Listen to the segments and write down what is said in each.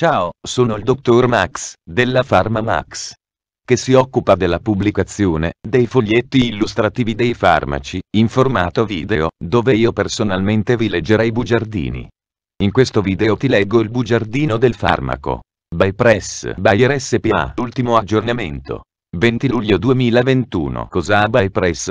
Ciao, sono il dottor Max, della Pharma Max che si occupa della pubblicazione dei foglietti illustrativi dei farmaci, in formato video, dove io personalmente vi leggerei i bugiardini. In questo video ti leggo il bugiardino del farmaco. Bypress Bayer SPA Ultimo aggiornamento. 20 luglio 2021 Cosa ha Bypress?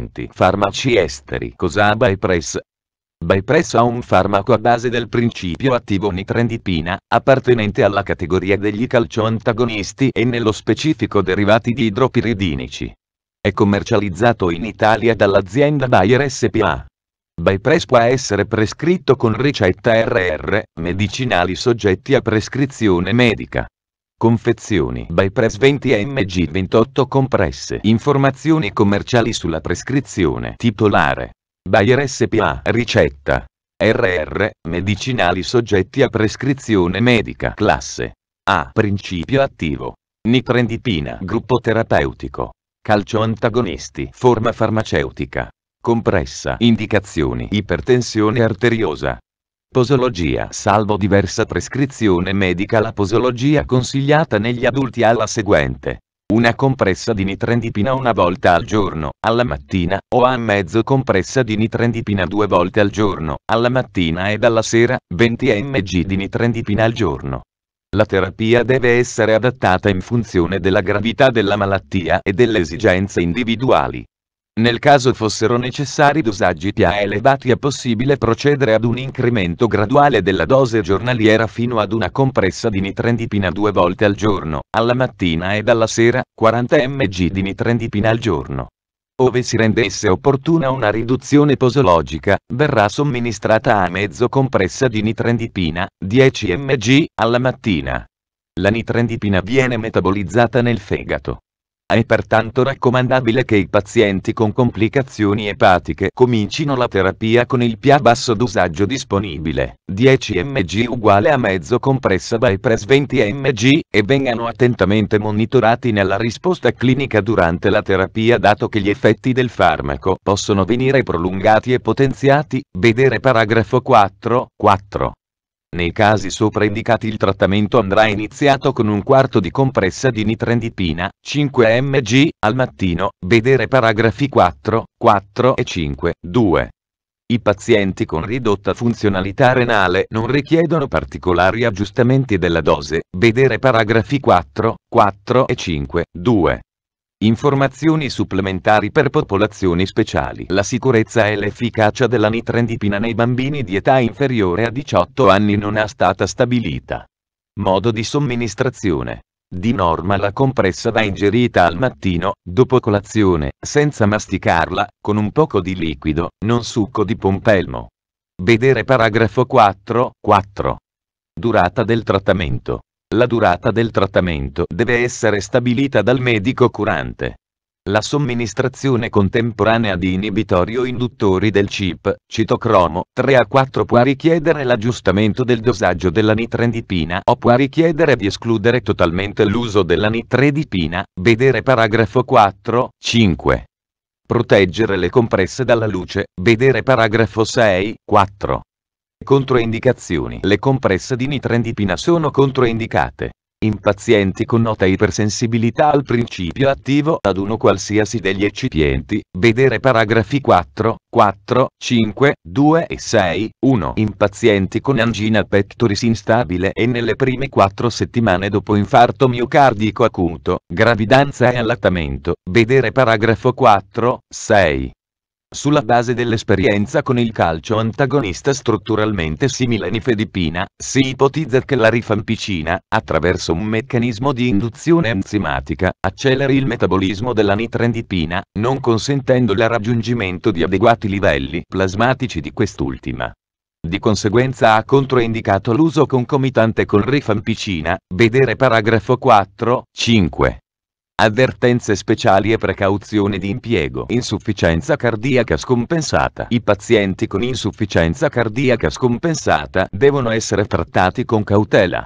componenti farmaci esteri. Cosa ha Bypress? Bypress ha un farmaco a base del principio attivo nitrendipina, appartenente alla categoria degli calcioantagonisti e nello specifico derivati di idropiridinici. È commercializzato in Italia dall'azienda Bayer SPA. Bypress può essere prescritto con ricetta RR, medicinali soggetti a prescrizione medica. Confezioni Bypress 20 mg 28 compresse Informazioni commerciali sulla prescrizione Titolare Bayer SPA Ricetta RR Medicinali soggetti a prescrizione medica Classe A Principio attivo Nitrendipina Gruppo terapeutico Calcio antagonisti Forma farmaceutica Compressa Indicazioni Ipertensione arteriosa Posologia Salvo diversa prescrizione medica la posologia consigliata negli adulti è la seguente. Una compressa di nitrendipina una volta al giorno, alla mattina, o a mezzo compressa di nitrendipina due volte al giorno, alla mattina ed alla sera, 20 mg di nitrendipina al giorno. La terapia deve essere adattata in funzione della gravità della malattia e delle esigenze individuali. Nel caso fossero necessari dosaggi TA elevati è possibile procedere ad un incremento graduale della dose giornaliera fino ad una compressa di nitrendipina due volte al giorno, alla mattina ed alla sera, 40 mg di nitrendipina al giorno. Ove si rendesse opportuna una riduzione posologica, verrà somministrata a mezzo compressa di nitrendipina, 10 mg, alla mattina. La nitrendipina viene metabolizzata nel fegato. È pertanto raccomandabile che i pazienti con complicazioni epatiche comincino la terapia con il più basso d'usaggio disponibile, 10 mg uguale a mezzo compressa by press 20 mg, e vengano attentamente monitorati nella risposta clinica durante la terapia dato che gli effetti del farmaco possono venire prolungati e potenziati, vedere paragrafo 4, 4. Nei casi sopra indicati il trattamento andrà iniziato con un quarto di compressa di nitrendipina, 5 mg, al mattino, vedere paragrafi 4, 4 e 5, 2. I pazienti con ridotta funzionalità renale non richiedono particolari aggiustamenti della dose, vedere paragrafi 4, 4 e 5, 2. Informazioni supplementari per popolazioni speciali. La sicurezza e l'efficacia della nitrendipina nei bambini di età inferiore a 18 anni non è stata stabilita. Modo di somministrazione. Di norma la compressa va ingerita al mattino, dopo colazione, senza masticarla, con un poco di liquido, non succo di pompelmo. Vedere paragrafo 4, 4. Durata del trattamento. La durata del trattamento deve essere stabilita dal medico curante. La somministrazione contemporanea di inibitori o induttori del CIP, citocromo, 3 a 4 può richiedere l'aggiustamento del dosaggio della nitrendipina o può richiedere di escludere totalmente l'uso della nitredipina, vedere paragrafo 4, 5. Proteggere le compresse dalla luce, vedere paragrafo 6, 4. Controindicazioni. Le compresse di nitrendipina sono controindicate. In pazienti con nota ipersensibilità al principio attivo ad uno qualsiasi degli eccipienti, vedere paragrafi 4, 4, 5, 2 e 6, 1. In pazienti con angina pectoris instabile e nelle prime 4 settimane dopo infarto miocardico acuto, gravidanza e allattamento, vedere paragrafo 4, 6. Sulla base dell'esperienza con il calcio antagonista strutturalmente simile a nifedipina, si ipotizza che la rifampicina, attraverso un meccanismo di induzione enzimatica, acceleri il metabolismo della nitrendipina, non consentendo il raggiungimento di adeguati livelli plasmatici di quest'ultima. Di conseguenza ha controindicato l'uso concomitante con rifampicina, vedere paragrafo 4, 5. Avvertenze speciali e precauzioni di impiego. Insufficienza cardiaca scompensata. I pazienti con insufficienza cardiaca scompensata devono essere trattati con cautela.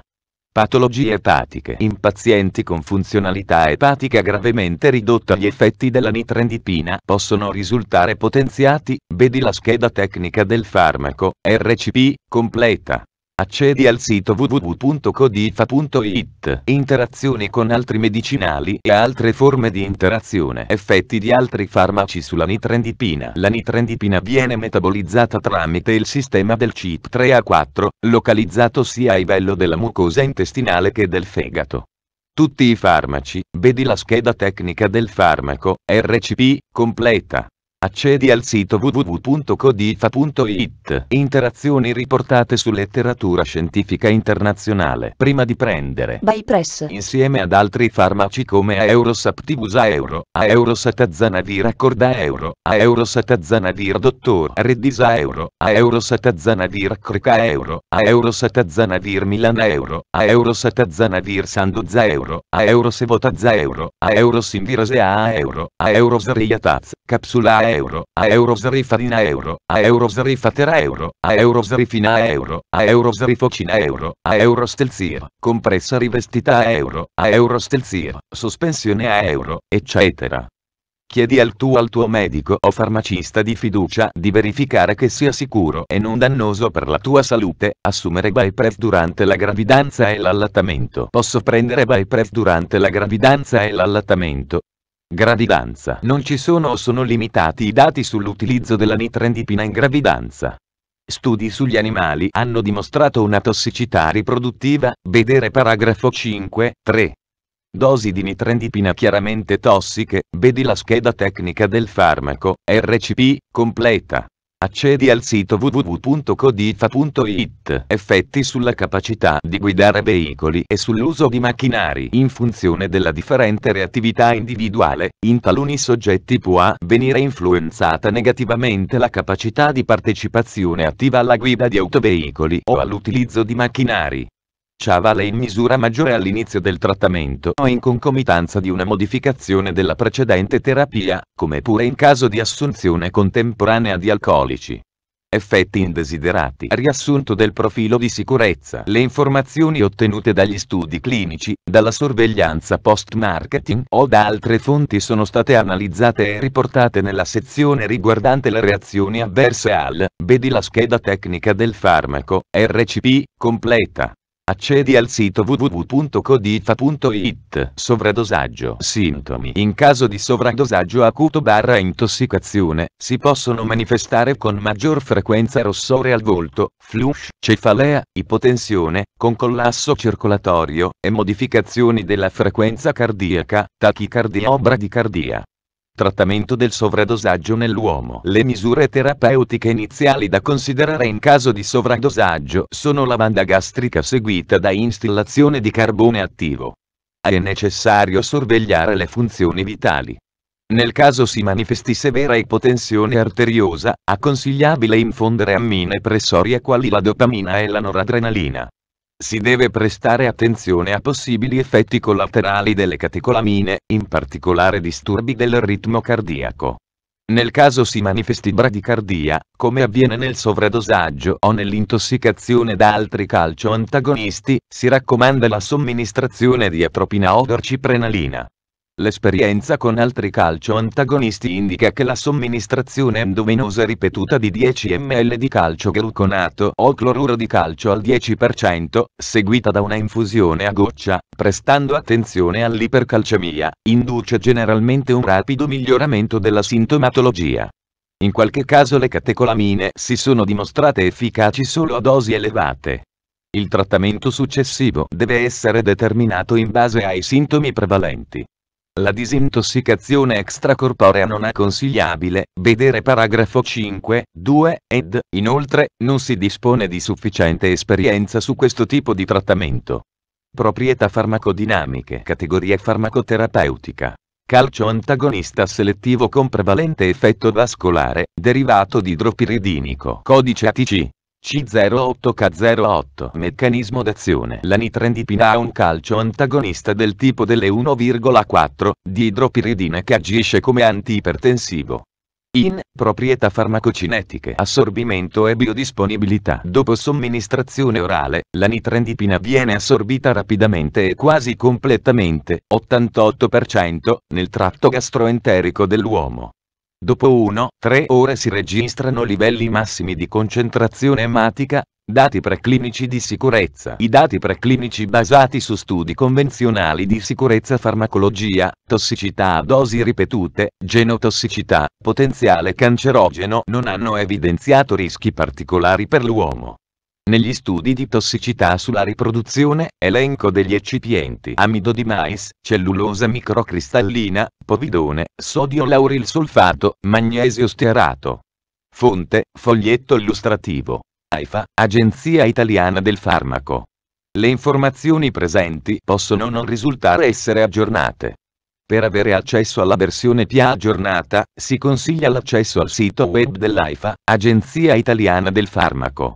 Patologie epatiche. In pazienti con funzionalità epatica gravemente ridotta gli effetti della nitrendipina possono risultare potenziati, vedi la scheda tecnica del farmaco, RCP, completa. Accedi al sito www.codifa.it. Interazioni con altri medicinali e altre forme di interazione. Effetti di altri farmaci sulla nitrendipina. La nitrendipina viene metabolizzata tramite il sistema del CYP3A4, localizzato sia a livello della mucosa intestinale che del fegato. Tutti i farmaci, vedi la scheda tecnica del farmaco, RCP, completa. Accedi al sito www.codifa.it. Interazioni riportate su letteratura scientifica internazionale. Prima di prendere Bypress insieme ad altri farmaci come a Aerosaptivus Aeuro, Aerosatazanavir Accorda Euro, a Aerosatazanavir Dottor Reddisa Euro, a Aerosatazanavir Creca Euro, a Aerosatazanavir Milana Euro, a Aerosatazanavir Sanduza Euro, a Aerosevotazza Euro, a Aerosinvirasea Euro, a Aerosriataz, Capsula euro, a euro zrifarina euro, a euro zrifatera euro, a euro zrifina euro, a euro zrifocina euro, a euro stelzia, compressa rivestita a euro, a euro stelzia, sospensione a euro, eccetera. Chiedi al tuo, al tuo medico o farmacista di fiducia di verificare che sia sicuro e non dannoso per la tua salute, assumere Bypref durante la gravidanza e l'allattamento. Posso prendere Bypref durante la gravidanza e l'allattamento, Gravidanza. Non ci sono o sono limitati i dati sull'utilizzo della nitrendipina in gravidanza. Studi sugli animali hanno dimostrato una tossicità riproduttiva, vedere paragrafo 5, 3. Dosi di nitrendipina chiaramente tossiche, vedi la scheda tecnica del farmaco, RCP, completa. Accedi al sito www.codifa.it. Effetti sulla capacità di guidare veicoli e sull'uso di macchinari in funzione della differente reattività individuale, in taluni soggetti può venire influenzata negativamente la capacità di partecipazione attiva alla guida di autoveicoli o all'utilizzo di macchinari. CHA vale in misura maggiore all'inizio del trattamento o in concomitanza di una modificazione della precedente terapia, come pure in caso di assunzione contemporanea di alcolici. Effetti indesiderati. Riassunto del profilo di sicurezza. Le informazioni ottenute dagli studi clinici, dalla sorveglianza post-marketing o da altre fonti sono state analizzate e riportate nella sezione riguardante le reazioni avverse al, vedi la scheda tecnica del farmaco, RCP, completa. Accedi al sito www.codifa.it. Sovradosaggio. Sintomi. In caso di sovradosaggio acuto barra intossicazione, si possono manifestare con maggior frequenza rossore al volto, flush, cefalea, ipotensione, con collasso circolatorio e modificazioni della frequenza cardiaca, tachicardia o bradicardia. Trattamento del sovradosaggio nell'uomo. Le misure terapeutiche iniziali da considerare in caso di sovradosaggio sono la banda gastrica seguita da instillazione di carbone attivo. È necessario sorvegliare le funzioni vitali. Nel caso si manifesti severa ipotensione arteriosa, è consigliabile infondere ammine pressorie quali la dopamina e la noradrenalina. Si deve prestare attenzione a possibili effetti collaterali delle catecolamine, in particolare disturbi del ritmo cardiaco. Nel caso si manifesti bradicardia, come avviene nel sovradosaggio o nell'intossicazione da altri calcio antagonisti, si raccomanda la somministrazione di atropina o dorciprenalina. L'esperienza con altri calcio antagonisti indica che la somministrazione endovenosa ripetuta di 10 ml di calcio gluconato o cloruro di calcio al 10%, seguita da una infusione a goccia, prestando attenzione all'ipercalcemia, induce generalmente un rapido miglioramento della sintomatologia. In qualche caso le catecolamine si sono dimostrate efficaci solo a dosi elevate. Il trattamento successivo deve essere determinato in base ai sintomi prevalenti. La disintossicazione extracorporea non è consigliabile, vedere paragrafo 5, 2, ed, inoltre, non si dispone di sufficiente esperienza su questo tipo di trattamento. Proprietà farmacodinamiche Categoria farmacoterapeutica Calcio antagonista selettivo con prevalente effetto vascolare, derivato di dropiridinico Codice ATC c08K08 Meccanismo d'azione La nitrendipina ha un calcio antagonista del tipo delle 1,4 di idropiridine che agisce come antiipertensivo. In proprietà farmacocinetiche, assorbimento e biodisponibilità. Dopo somministrazione orale, la nitrendipina viene assorbita rapidamente e quasi completamente, 88%, nel tratto gastroenterico dell'uomo. Dopo 1-3 ore si registrano livelli massimi di concentrazione ematica, dati preclinici di sicurezza. I dati preclinici basati su studi convenzionali di sicurezza farmacologia, tossicità a dosi ripetute, genotossicità, potenziale cancerogeno non hanno evidenziato rischi particolari per l'uomo. Negli studi di tossicità sulla riproduzione, elenco degli eccipienti amido di mais, cellulosa microcristallina, povidone, sodio laurilsolfato, magnesio stearato. Fonte, foglietto illustrativo. AIFA, Agenzia Italiana del Farmaco. Le informazioni presenti possono non risultare essere aggiornate. Per avere accesso alla versione PIA aggiornata, si consiglia l'accesso al sito web dell'AIFA, Agenzia Italiana del Farmaco.